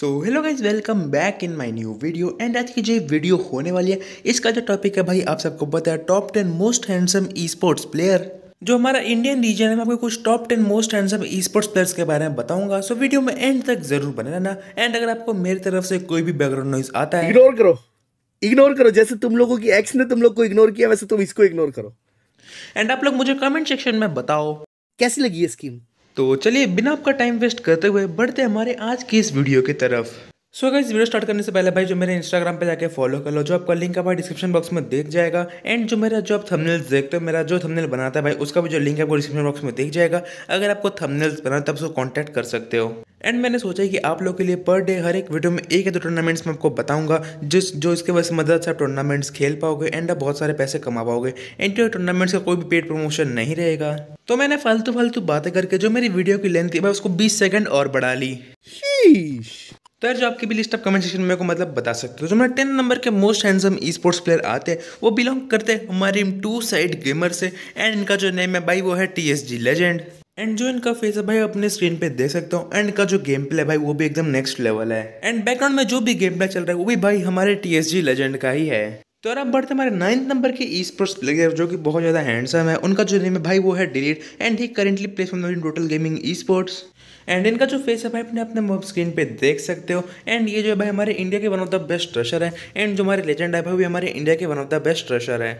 so hello guys welcome back in my new video and आज की जो video होने वाली है इसका जो टॉपिक है भाई आप सबको पता है top ten most handsome esports player जो हमारा इंडियन रीजन है मैं आपको कुछ top ten most handsome esports players के बारे में बताऊंगा सो so, वीडियो में एंड तक जरूर बने रहना एंड अगर आपको मेरी तरफ से कोई भी बैकग्राउंड नॉइज आता है इग्नोर करो इग्नोर करो जैसे तुम लोगों की एक्स ने तुम लोग को इग्नोर किया वैसे तुम इसको इग्नोर करो एंड आप लोग मुझे कमेंट सेक्शन में बताओ कैसी लगी ये स्कीम तो चलिए बिना आपका टाइम वेस्ट करते हुए बढ़ते हमारे आज की इस वीडियो की तरफ सो अगर इस वीडियो स्टार्ट करने से पहले भाई जो मेरे इंस्टाग्राम पे जाके फॉलो कर लो जो आपका लिंक आप डिस्क्रिप्शन बॉक्स में देख जाएगा एंड जो मेरा जो आप थंबनेल्स देखते हो मेरा जो थंबनेल बनाता है भाई उसका भी जो लिंक है वो डिस्क्रिप्शन बॉक्स में देख जाएगा अगर आपको थंबनेल्स बनाना तब उसको कॉन्टैक्ट कर सकते हो एंड मैंने सोचा कि आप लोग के लिए पर डे हर एक वीडियो में एक या दो टूर्नामेंट्स में आपको बताऊंगा जिस जो इसके वजह से मदद से आप टूर्नामेंट्स खेल पाओगे एंड आप बहुत सारे पैसे कमा पाओगे एंड तो टूर्नामेंट्स का कोई भी पेड प्रमोशन नहीं रहेगा तो मैंने फालतू फालतू बातें करके जो मेरी वीडियो की लेंथ थी मैं उसको बीस सेकेंड और बढ़ा ली तो यार जो आपकी भी लिस्ट आप कमेंट सेक्शन में को मतलब बता सकते हो जो मेरे टेन नंबर के most handsome esports player आते हैं वो बिलोंग करते हैं हमारी टू साइड गेमर से एंड इनका जो नेम है भाई वो है T S G legend and जो इनका फेस है भाई अपने स्क्रीन पे देख सकता हूँ एंड का जो गेम प्ले भाई वो भी एकदम नेक्स्ट लेवल है एंड बैकग्राउंड में जो भी गेम प्ले चल रहा है वो भी भाई हमारे जी लेजेंड का ही है तो अब बढ़ते हमारे नाइन्थ नंबर के ई स्पोर्ट्स प्लेयर जो कि बहुत ज़्यादा हैंडसम है उनका जो नेम है भाई वो है Delete and he currently plays from total gaming esports and इनका जो फेस है भाई अपने अपने मोब स्क्रीन पे देख सकते हो एंड ये जो है भाई हमारे इंडिया के one of the best rusher है एंड जो हमारे लेजेंड है भाई भी हमारे इंडिया के one of the best rusher है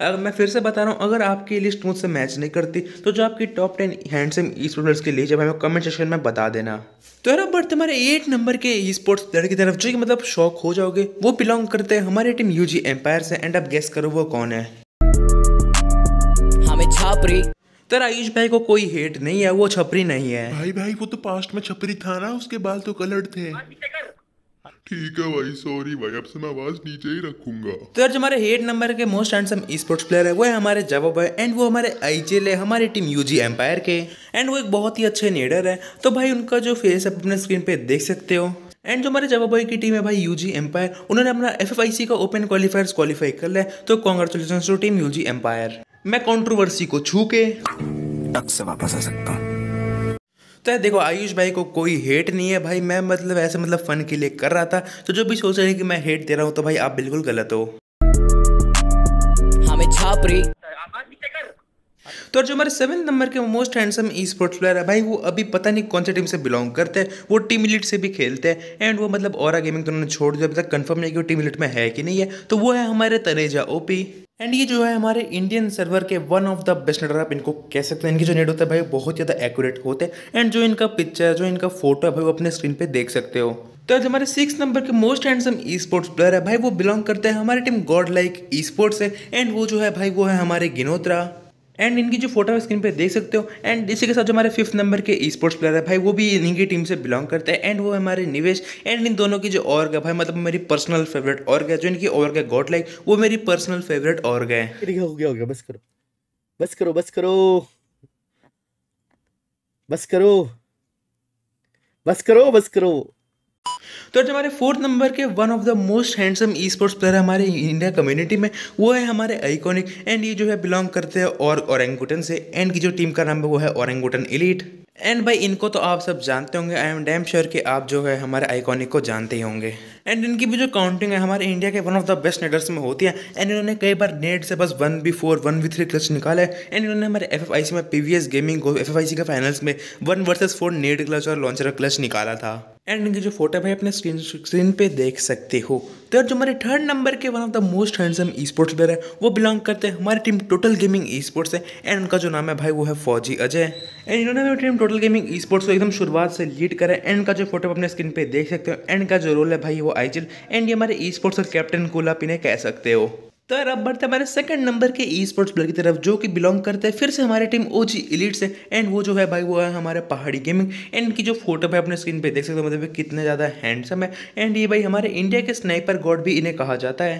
अगर मैं फिर से बता रहा हूँ अगर आपकी लिस्ट मुझसे मैच नहीं करती तो जो आपकी top ten handsome esports की लीजिए भाई कमेंट सेक्शन में बता देना तो यार बढ़ते हमारे एट नंबर के ई स्पोर्ट्स प्लेयर की तरफ जो कि मतलब शौक हो जाओगे वो बिलोंग करते हैं हमारी टीम यूजी एम्पायर से एंड आप गेस करो वो कौन है हमें छापरी तेरा आयुष भाई को कोई हेट नहीं है वो छपरी नहीं है भाई भाई वो तो पास्ट में छपरी था ना उसके बाल तो कलर्ड थे ठीक है भाई सॉरी भाई अब से मैं आवाज नीचे ही रखूंगा तो यार जो हमारे हेड नंबर के मोस्ट हैंडसम स्पोर्ट्स प्लेयर है वो है हमारे जवाब भाई एंड वो हमारे आईजीएल है हमारी टीम यूजी एम्पायर के एंड वो एक बहुत ही अच्छे नेडर है तो भाई उनका जो फेस आप अपने स्क्रीन पे देख सकते हो एंड जो हमारे जवाब बॉय की टीम है भाई यूजी एम्पायर उन्होंने अपना एफ का ओपन क्वालिफायर्स क्वालिफाई कर लिया तो congratulation to team UG empire मैं कंट्रोवर्सी को छू के टक से वापस आ सकता हूँ तो देखो आयुष भाई को कोई हेट नहीं है भाई मैं मतलब ऐसे मतलब फ़न के लिए कर रहा था तो जो भी सोच रहे हैं कि मैं हेट दे रहा हूँ तो भाई आप बिल्कुल गलत हो हमें हाँ, छापरी तो और जो हमारे सेवन नंबर के most handsome esports player है भाई वो अभी पता नहीं कौन से टीम से बिलोंग करते हैं वो टीम इलिट से भी खेलते हैं एंड वो मतलब और गेमिंग तो उन्होंने छोड़ दिया अभी तक कंफर्म नहीं कि वो टीम इलिट में है कि नहीं है तो वो है हमारे तनेजा ओपी एंड ये जो है हमारे इंडियन सर्वर के one of the best nader आप इनको कह सकते हैं इनके जो नेट होता है भाई बहुत ज़्यादा एक्यूरेट होते हैं एंड जो इनका पिक्चर जो इनका फोटो है भाई वो अपने स्क्रीन पर देख सकते हो तो आज हमारे सिक्स नंबर के most handsome esports player है भाई वो बिलोंग करते हैं हमारी team god like esports है एंड वो जो है भाई वो है हमारे गिनोत्रा एंड इनकी जो फोटो स्क्रीन पे देख सकते हो एंड इसी के साथ जो हमारे फिफ्थ नंबर के ई स्पोर्ट्स प्लेयर है भाई वो भी इन्हीं की टीम से बिलोंग करते हैं एंड वो हमारे निवेश एंड इन दोनों की जो और गए भाई मतलब मेरी पर्सनल फेवरेट और गए जो इनकी और गए गॉड लाइक वो मेरी पर्सनल फेवरेट और गए हो गया हो गया बस करो बस करो बस करो बस करो बस करो बस करो तो आज हमारे फोर्थ नंबर के one of the most handsome esports player हमारे इंडिया कम्युनिटी में वो है हमारे आइकॉनिक एंड ये जो है बिलोंग करते हैं और औरंगुटन से एंड की जो टीम का नाम है वो है औरंगुटन इलीट एंड भाई इनको तो आप सब जानते होंगे आई एम डैम श्योर कि आप जो है हमारे आइकॉनिक को जानते ही होंगे एंड इनकी भी जो काउंटिंग है हमारे इंडिया के one of the best naders में होती है एंड इन्होंने कई बार नेट से बस one v four one v three clutch निकाले एंड इन्होंने हमारे एफ एफ आई सी में पी वी एस गेमिंग को एफ एफ आई सी के फाइनल्स में one versus four nade clutch और लॉन्चर क्लच निकाला था एंड इनकी जो फोटो भाई अपने स्क्रीन स्क्रीन पे देख सकते हो तो यार जो हमारे थर्ड नंबर के one of the most handsome esports player है वो बिलोंग करते हैं हमारी team total gaming esports है एंड उनका जो नाम है भाई वो है फौजी अजय एंड इन्होंने हमारी team total gaming esports को एकदम शुरुआत से लीड करा एंड का जो फोटो अपने स्क्रीन पे देख सकते हो एंड का जो रोल है भाई वो को आईजीएल एंड ये हमारे ई स्पोर्ट्स और कैप्टन को लापिने कह सकते हो तो अब बढ़ते हमारे सेकंड नंबर के ई स्पोर्ट्स प्लेयर की तरफ जो कि बिलोंग करते हैं फिर से हमारे टीम ओ जी इलीट से एंड वो जो है भाई वो है हमारे पहाड़ी गेमिंग एंड की जो फोटो है अपने स्क्रीन पे देख सकते हो मतलब कितने ज़्यादा हैंडसम है एंड ये भाई हमारे इंडिया के स्नाइपर गॉड भी इन्हें कहा जाता है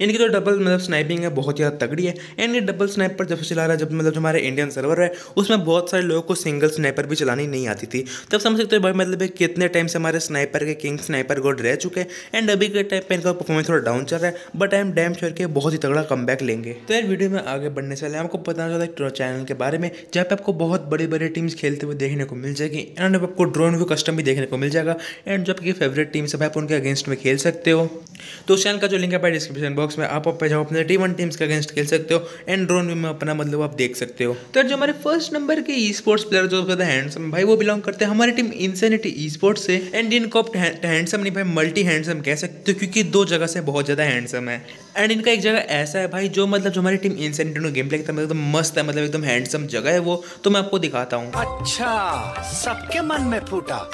इनकी जो तो डबल मतलब स्नाइपिंग है बहुत ज़्यादा तगड़ी है एंड ये डबल स्नाइपर जब से चला रहा है जब मतलब जो हमारे इंडियन सर्वर है उसमें बहुत सारे लोगों को सिंगल स्नाइपर भी चलानी नहीं आती थी तब समझ सकते हो भाई मतलब कितने टाइम से हमारे स्नाइपर के किंग स्नाइपर गोड रह चुके हैं एंड अभी के टाइम पर इनका परफॉर्मेंस थोड़ा डाउन चल रहा है but I am damn sure के बहुत ही तगड़ा कम लेंगे तो यार वीडियो में आगे बढ़ने से पहले आपको बताना चाहता है चैनल के बारे में जहाँ पे आपको बहुत बड़ी बड़ी टीम्स खेलते हुए देखने को मिल जाएगी एंड आपको ड्रोन व्यू कस्टम भी देखने को मिल जाएगा एंड जो आपकी फेवरेट टीम्स है आप उनके अगेंस्ट में खेल सकते हो तो उस चैनल का जो लिंक है डिस्क्रिप्शन डिस्क्रिप्शन बॉक्स में आप आप जाओ अपने टी वन टीम्स के अगेंस्ट खेल सकते हो एंड ड्रोन में अपना मतलब आप देख सकते हो तो जो हमारे फर्स्ट नंबर के ई स्पोर्ट्स प्लेयर जो होते हैं हैंडसम भाई वो बिलोंग करते हैं हमारी टीम इंसेनिटी ई स्पोर्ट्स से एंड इनको आप हैंडसम नहीं भाई मल्टी हैंडसम कह सकते हो क्योंकि दो जगह से बहुत ज़्यादा हैंडसम है एंड इनका एक जगह ऐसा है भाई जो मतलब जो हमारी टीम इंसेनिटी में गेम प्ले एकदम मतलब मस्त है मतलब एकदम हैंडसम जगह है वो तो मैं आपको दिखाता हूँ अच्छा सबके मन में फूटा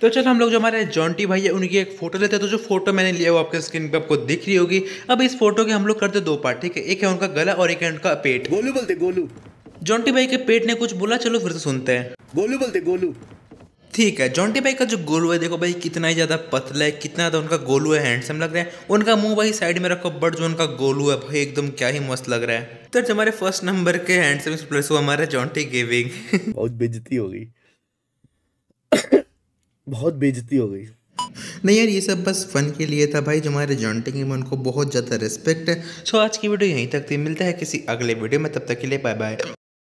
तो चलो हम लोग जो हमारे जॉन्टी भाई है उनकी एक फोटो लेते हैं तो जो फोटो मैंने लिया वो आपके स्क्रीन पे आपको दिख रही होगी अब इस फोटो के हम लोग करते दो पार्ट ठीक है एक है उनका गला और एक है उनका पेट गोलू बोलते गोलू जॉन्टी भाई के पेट ने कुछ बोला चलो फिर से सुनते हैं गोलू बोलते गोलू ठीक है जॉन्टी भाई का जो गोलू है देखो भाई कितना ही ज़्यादा पतला है कितना ज़्यादा उनका गोलू है हैंडसम लग रहा है उनका मुंह भाई साइड में रखो बट जो उनका गोलू है भाई एकदम क्या ही मस्त लग रहा है तो हमारे फर्स्ट नंबर के हैंडसम प्लेस हुआ जॉन्टी गेविंग बहुत बेजती हो गई बहुत बेजती हो गई नहीं यार ये सब बस फन के लिए था भाई जो हमारे जॉन्टिंग में उनको बहुत ज़्यादा रिस्पेक्ट है सो आज की वीडियो यहीं तक थी मिलता है किसी अगले वीडियो में तब तक के लिए बाय बाय